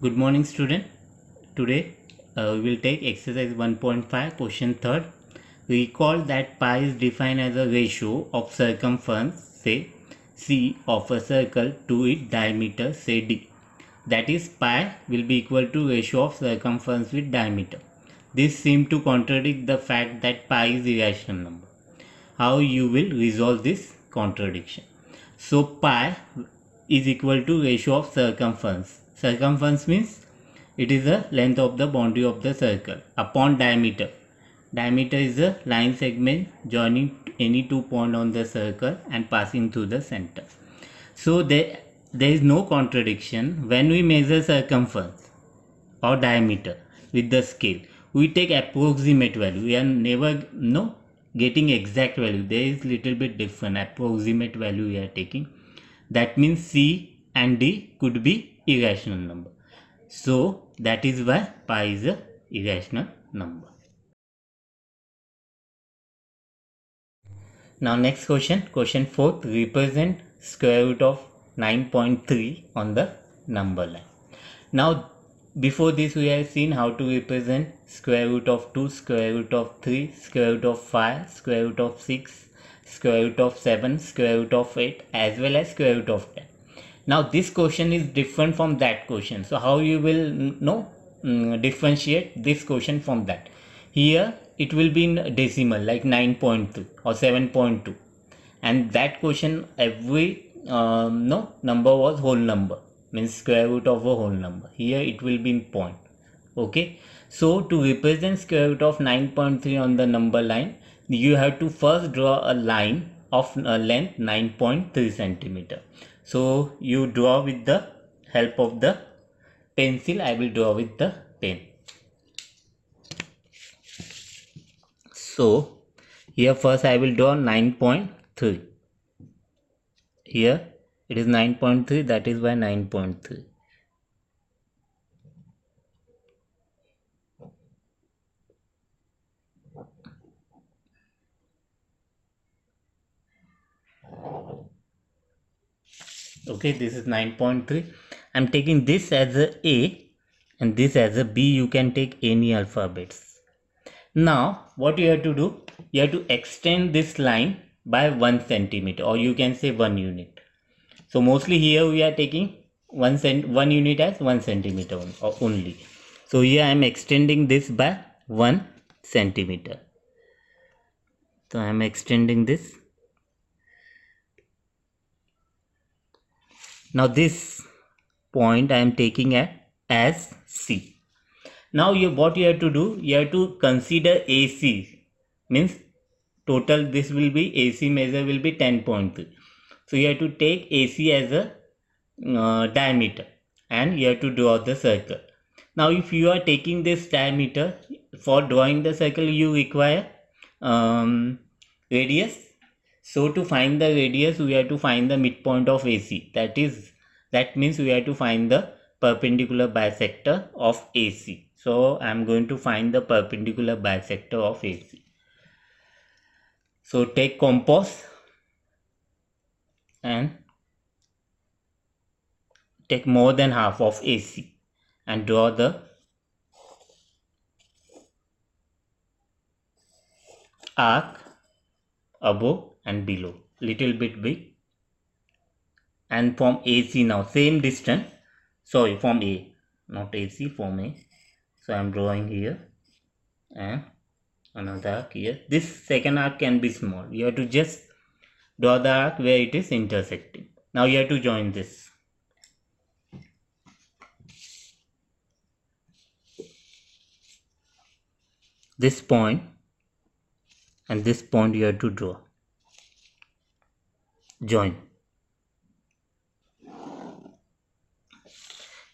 good morning student today uh, we will take exercise 1.5 question third recall that pi is defined as a ratio of circumference say c of a circle to its diameter say d that is pi will be equal to ratio of circumference with diameter this seems to contradict the fact that pi is irrational number how you will resolve this contradiction so pi is equal to ratio of circumference circumference means it is the length of the boundary of the circle upon diameter diameter is the line segment joining any two point on the circle and passing through the center so there there is no contradiction when we measure circumference or diameter with the scale we take approximate value we are never no getting exact value there is little bit different approximate value we are taking that means c and d could be irrational number. So that is why pi is a irrational number. Now next question, question 4, represent square root of 9.3 on the number line. Now before this we have seen how to represent square root of 2, square root of 3, square root of 5, square root of 6, square root of 7, square root of 8 as well as square root of 10 now this question is different from that question so how you will know mm, differentiate this question from that here it will be in decimal like 9.2 or 7.2 and that question every um, no number was whole number means square root of a whole number here it will be in point okay so to represent square root of 9.3 on the number line you have to first draw a line of a uh, length 9.3 centimeter so you draw with the help of the pencil i will draw with the pen so here first i will draw 9.3 here it is 9.3 that is by 9.3 okay this is 9.3 i'm taking this as a a and this as a b you can take any alphabets now what you have to do you have to extend this line by one centimeter or you can say one unit so mostly here we are taking one cent one unit as one centimeter only so here i am extending this by one centimeter so i am extending this now this point I am taking at as C now you what you have to do you have to consider AC means total this will be AC measure will be 10.3 so you have to take AC as a uh, diameter and you have to draw the circle now if you are taking this diameter for drawing the circle you require um, radius so to find the radius, we have to find the midpoint of AC. That is, that means we have to find the perpendicular bisector of AC. So I am going to find the perpendicular bisector of AC. So take compass and take more than half of AC and draw the arc above and below little bit big and from AC now same distance sorry from A not AC from A so I'm drawing here and another arc here this second arc can be small you have to just draw the arc where it is intersecting now you have to join this this point and this point you have to draw join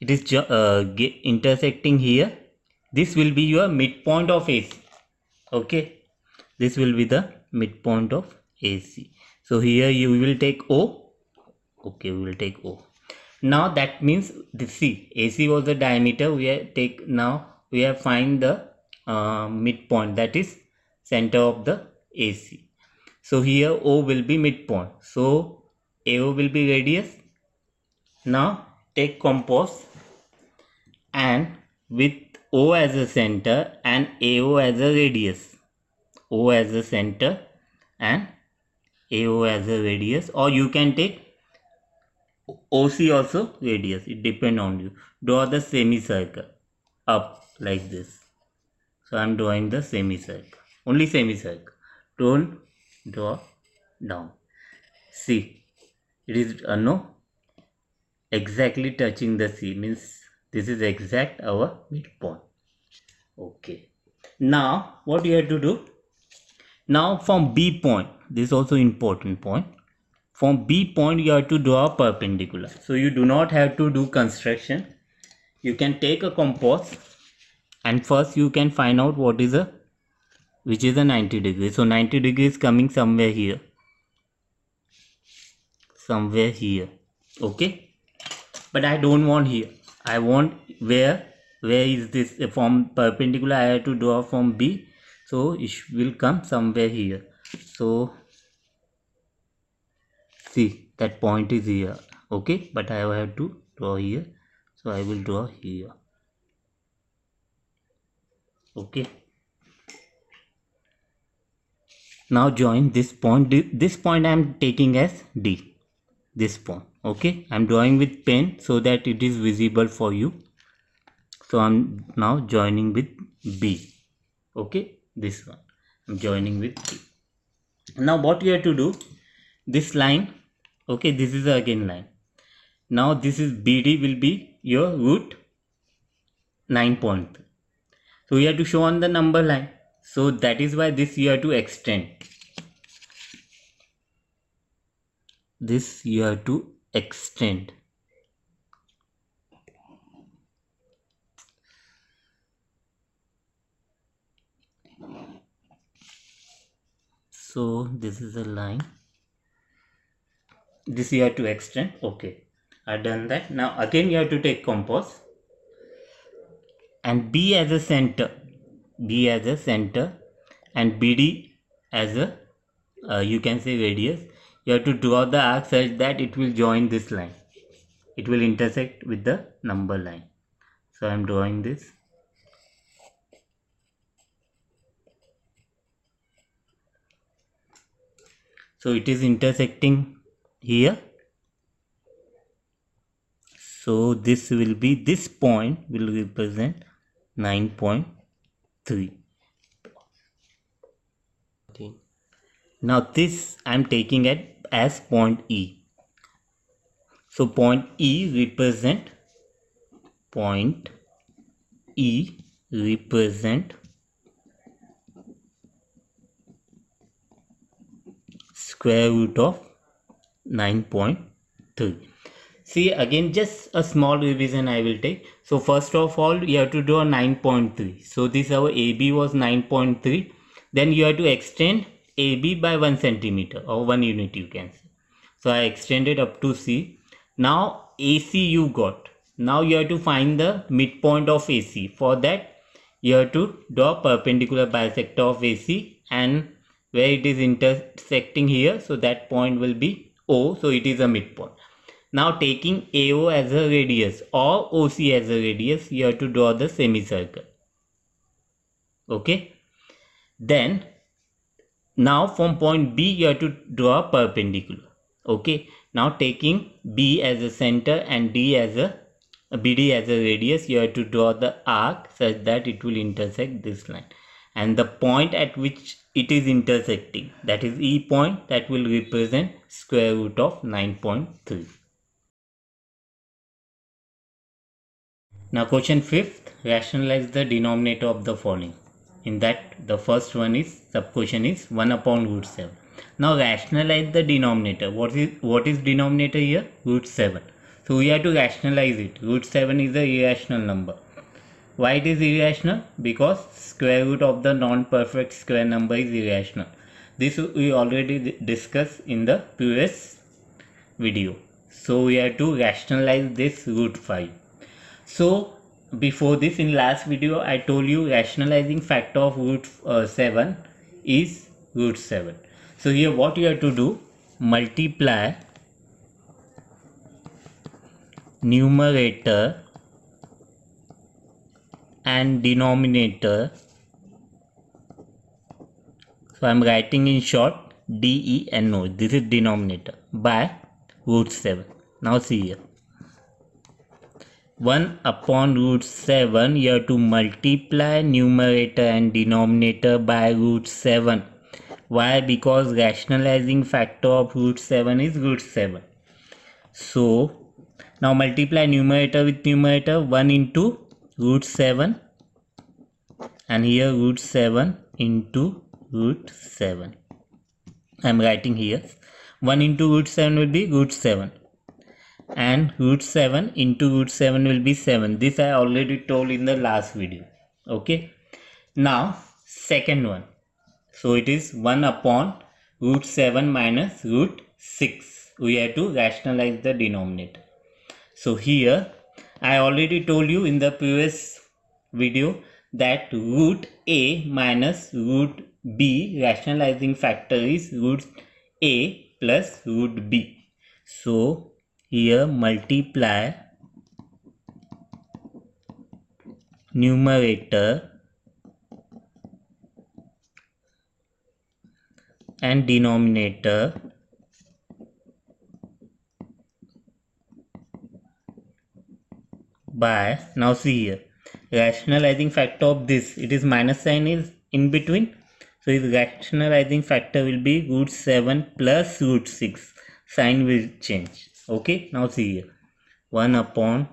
it is uh, intersecting here this will be your midpoint of AC okay this will be the midpoint of AC so here you will take O okay we will take O now that means the C AC was the diameter we take now we have find the uh, midpoint that is center of the AC so here O will be midpoint. So AO will be radius. Now take compass and with O as a center and AO as a radius. O as a center and AO as a radius or you can take OC also radius it depend on you. Draw the semicircle up like this. So I am drawing the semicircle only semicircle. Don't draw down see it is uh, no exactly touching the C means this is exact our midpoint okay now what you have to do now from b point this is also important point from b point you have to draw a perpendicular so you do not have to do construction you can take a compass and first you can find out what is a which is a 90 degree so 90 degree is coming somewhere here somewhere here okay but I don't want here I want where where is this from perpendicular I have to draw from B so it will come somewhere here so see that point is here okay but I have to draw here so I will draw here okay now join this point this point i am taking as d this point okay i'm drawing with pen so that it is visible for you so i'm now joining with b okay this one i'm joining with b now what we have to do this line okay this is again line now this is bd will be your root 9 point so we have to show on the number line so that is why this you have to extend. This you have to extend. So this is a line. This you have to extend. Okay. I done that. Now again you have to take compass and B as a center B as a center and BD as a uh, you can say radius you have to draw the arc such that it will join this line it will intersect with the number line so I am drawing this so it is intersecting here so this will be this point will represent point. 3 now this I'm taking it as point E so point E represent point E represent square root of 9.3 see again just a small revision I will take so first of all you have to draw 9.3 so this our AB was 9.3 then you have to extend AB by 1 centimeter or 1 unit you can say so I extended up to C now AC you got now you have to find the midpoint of AC for that you have to draw perpendicular bisector of AC and where it is intersecting here so that point will be O so it is a midpoint now taking AO as a radius or OC as a radius, you have to draw the semicircle. Okay. Then now from point B you have to draw a perpendicular. Okay. Now taking B as a center and D as a BD as a radius, you have to draw the arc such that it will intersect this line. And the point at which it is intersecting, that is E point, that will represent square root of 9.3. Now question fifth, rationalize the denominator of the following. In that the first one is sub question is 1 upon root 7. Now rationalize the denominator. What is what is denominator here? Root 7. So we have to rationalize it. Root 7 is a irrational number. Why it is irrational? Because square root of the non-perfect square number is irrational. This we already discussed in the previous video. So we have to rationalize this root 5 so before this in last video i told you rationalizing factor of root uh, 7 is root 7 so here what you have to do multiply numerator and denominator so i'm writing in short d e n o this is denominator by root 7 now see here 1 upon root 7 you have to multiply numerator and denominator by root 7 why because rationalizing factor of root 7 is root 7 so now multiply numerator with numerator 1 into root 7 and here root 7 into root 7 i'm writing here 1 into root 7 will be root 7 and root 7 into root 7 will be 7 this i already told in the last video okay now second one so it is 1 upon root 7 minus root 6 we have to rationalize the denominator so here i already told you in the previous video that root a minus root b rationalizing factor is root a plus root b so here multiply numerator and denominator by now see here rationalizing factor of this it is minus sign is in between so its rationalizing factor will be root 7 plus root 6 sign will change okay now see here 1 upon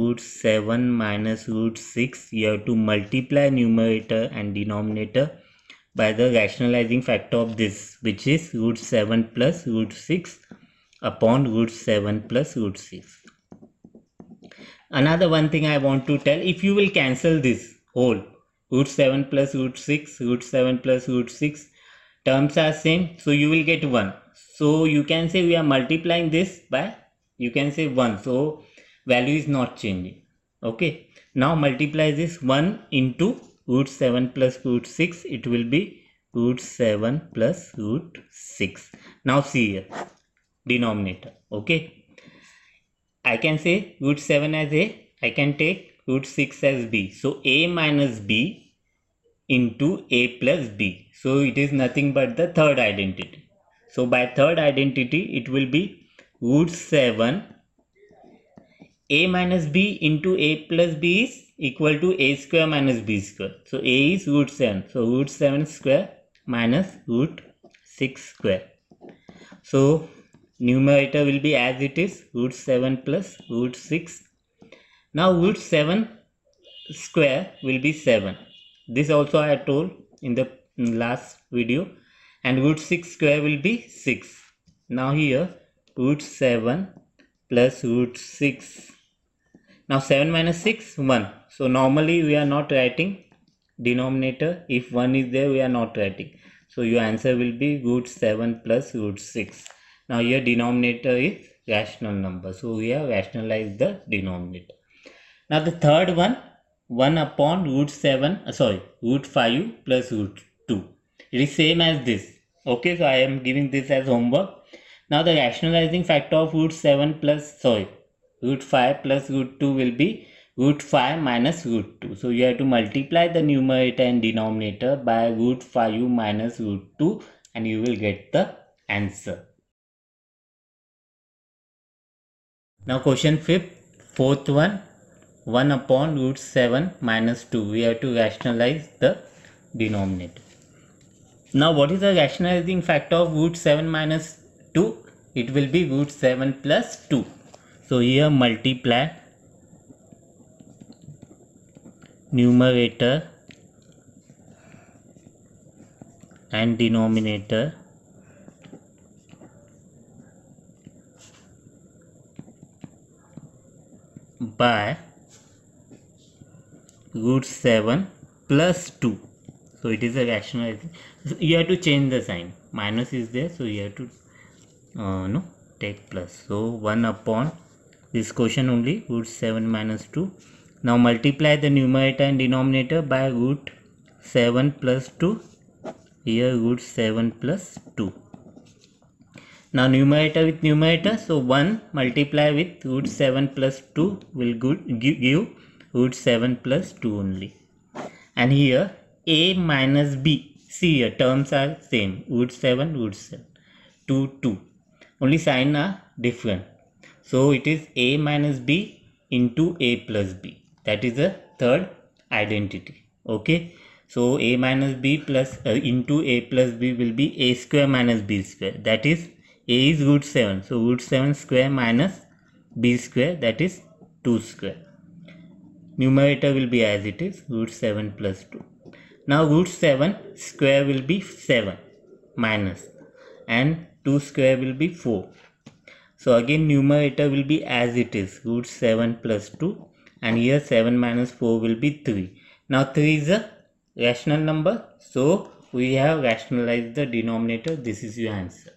root 7 minus root 6 you have to multiply numerator and denominator by the rationalizing factor of this which is root 7 plus root 6 upon root 7 plus root 6 another one thing i want to tell if you will cancel this whole root 7 plus root 6 root 7 plus root 6 terms are same so you will get 1 so you can say we are multiplying this by you can say 1 so value is not changing okay now multiply this 1 into root 7 plus root 6 it will be root 7 plus root 6 now see here denominator okay i can say root 7 as a i can take root 6 as b so a minus b into a plus b so it is nothing but the third identity so by third identity, it will be root 7 a minus b into a plus b is equal to a square minus b square. So a is root 7. So root 7 square minus root 6 square. So numerator will be as it is root 7 plus root 6. Now root 7 square will be 7. This also I told in the last video and root 6 square will be 6. Now here root 7 plus root 6. Now 7 minus 6 1. So normally we are not writing denominator. If 1 is there we are not writing. So your answer will be root 7 plus root 6. Now your denominator is rational number. So we have rationalized the denominator. Now the third one 1 upon root 7 uh, sorry root 5 plus root 2 it is same as this okay so i am giving this as homework now the rationalizing factor of root 7 plus sorry root 5 plus root 2 will be root 5 minus root 2 so you have to multiply the numerator and denominator by root 5 minus root 2 and you will get the answer now question fifth fourth one 1 upon root 7 minus 2 we have to rationalize the denominator now what is the rationalizing factor of root 7 minus 2? It will be root 7 plus 2. So here multiply numerator and denominator by root 7 plus 2 so it is a rationalising. so you have to change the sign minus is there so you have to uh, no take plus so 1 upon this quotient only root 7 minus 2 now multiply the numerator and denominator by root 7 plus 2 here root 7 plus 2 now numerator with numerator so 1 multiply with root 7 plus 2 will good, give, give root 7 plus 2 only and here a minus B. See here, terms are same. Root 7, root 7. 2, 2. Only sign are different. So it is A minus B into A plus B. That is the third identity. Okay. So A minus B plus uh, into A plus B will be A square minus B square. That is A is root 7. So root 7 square minus B square that is 2 square. Numerator will be as it is root 7 plus 2. Now root 7 square will be 7 minus and 2 square will be 4. So again numerator will be as it is root 7 plus 2 and here 7 minus 4 will be 3. Now 3 is a rational number so we have rationalized the denominator this is your answer.